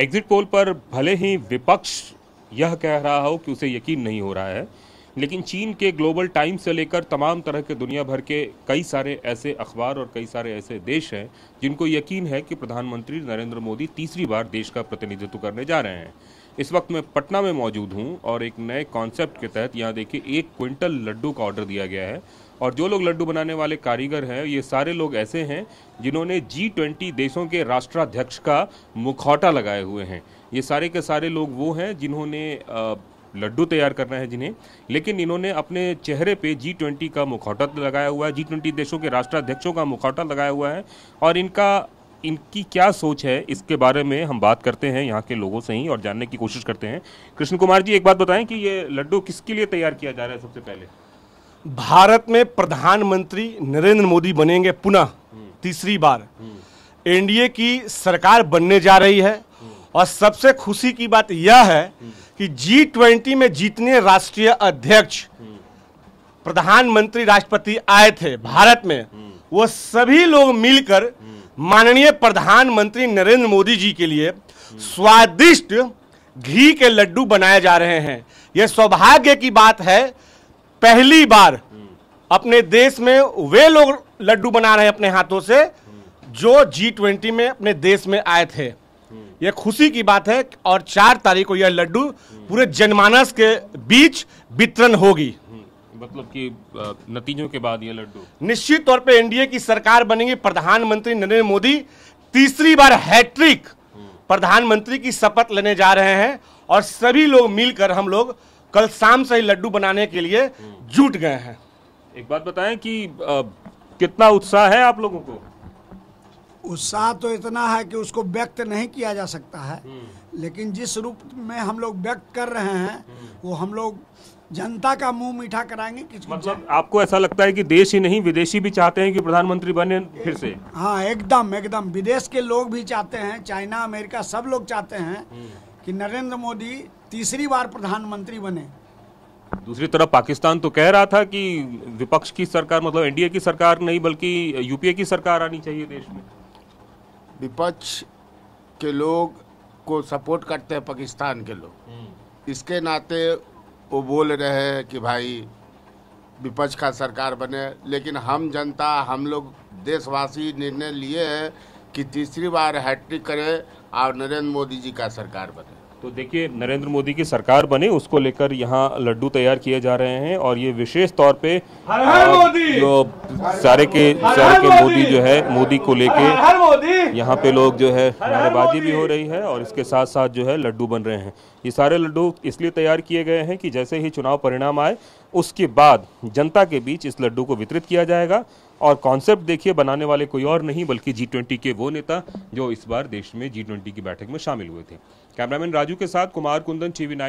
Exit poll पर भले ही विपक्ष यह कह रहा हो कि उसे यकीन नहीं हो रहा है लेकिन चीन के ग्लोबल टाइम्स से लेकर तमाम तरह के दुनिया भर के कई सारे ऐसे अखबार और कई सारे ऐसे देश हैं जिनको यकीन है कि प्रधानमंत्री नरेंद्र मोदी तीसरी बार देश का प्रतिनिधित्व करने जा रहे हैं इस वक्त मैं पटना में मौजूद हूं और एक नए कॉन्सेप्ट के तहत यहाँ देखिए एक क्विंटल लड्डू का ऑर्डर दिया गया है और जो लोग लड्डू बनाने वाले कारीगर हैं ये सारे लोग ऐसे हैं जिन्होंने जी ट्वेंटी देशों के राष्ट्राध्यक्ष का मुखौटा लगाए हुए हैं ये सारे के सारे लोग वो हैं जिन्होंने लड्डू तैयार करना है जिन्हें लेकिन इन्होंने अपने चेहरे पे जी ट्वेंटी का मुखौटा लगाया हुआ है जी ट्वेंटी देशों के राष्ट्राध्यक्षों का मुखौटा लगाया हुआ है और इनका इनकी क्या सोच है इसके बारे में हम बात करते हैं यहाँ के लोगों से ही और जानने की कोशिश करते हैं कृष्ण कुमार जी एक बात बताएं कि ये लड्डू किसके लिए तैयार किया जा रहा है सबसे पहले भारत में प्रधानमंत्री नरेंद्र मोदी बनेंगे पुनः हम्म। तीसरी बार हम्म। एनडीए की सरकार बनने जा रही है हम्म। और सबसे खुशी की बात यह है कि जी ट्वेंटी में जीतने राष्ट्रीय अध्यक्ष प्रधानमंत्री राष्ट्रपति आए थे भारत में वो सभी लोग मिलकर माननीय प्रधानमंत्री नरेंद्र मोदी जी के लिए स्वादिष्ट घी के लड्डू बनाए जा रहे हैं यह सौभाग्य की बात है पहली बार अपने देश में वे लोग लड्डू बना रहे हैं अपने हाथों से जो जी ट्वेंटी में अपने देश में आए थे ये खुशी की बात है और चार तारीख को यह लड्डू पूरे जनमानस के बीच वितरण होगी मतलब कि नतीजों के बाद यह लड्डू निश्चित तौर पे एनडीए की सरकार बनेगी प्रधानमंत्री नरेंद्र मोदी तीसरी बार हैट्रिक प्रधानमंत्री की शपथ लेने जा रहे हैं और सभी लोग मिलकर हम लोग कल शाम से ही लड्डू बनाने के लिए हम्म। जुट गए हैं एक बात बताएं कि आ, कितना उत्साह है आप लोगों को उत्साह तो इतना है कि उसको व्यक्त नहीं किया जा सकता है हम्म। लेकिन जिस रूप में हम लोग व्यक्त कर रहे हैं हम्म। वो हम लोग जनता का मुंह मीठा कराएंगे कि मतलब आपको ऐसा लगता है कि देश ही नहीं विदेशी भी चाहते हैं कि प्रधानमंत्री बने फिर से हाँ एकदम एकदम विदेश के लोग भी चाहते हैं चाइना अमेरिका सब लोग चाहते हैं हम्म। कि नरेंद्र मोदी तीसरी बार प्रधानमंत्री बने दूसरी तरफ पाकिस्तान तो कह रहा था कि विपक्ष की सरकार मतलब एनडीए की सरकार नहीं बल्कि यूपीए की सरकार आनी चाहिए देश में विपक्ष के लोग को सपोर्ट करते हैं पाकिस्तान के लोग हम्म। इसके नाते वो बोल रहे हैं कि भाई विपक्ष का सरकार बने लेकिन हम जनता हम लोग देशवासी निर्णय लिए हैं कि तीसरी बार हैट्रिक करें और नरेंद्र मोदी जी का सरकार बने तो देखिए नरेंद्र मोदी की सरकार बने उसको लेकर यहाँ लड्डू तैयार किए जा रहे हैं और ये विशेष तौर पे जो सारे के सारे के मोदी जो है मोदी को लेके यहाँ पे लोग जो है नारेबाजी भी हो रही है और इसके साथ साथ जो है लड्डू बन रहे हैं ये सारे लड्डू इसलिए तैयार किए गए हैं कि जैसे ही चुनाव परिणाम आए उसके बाद जनता के बीच इस लड्डू को वितरित किया जाएगा और कॉन्सेप्ट देखिए बनाने वाले कोई और नहीं बल्कि जी ट्वेंटी के वो नेता जो इस बार देश में जी ट्वेंटी की बैठक में शामिल हुए थे कैमरामैन राजू के साथ कुमार कुंदन टीवी नाइन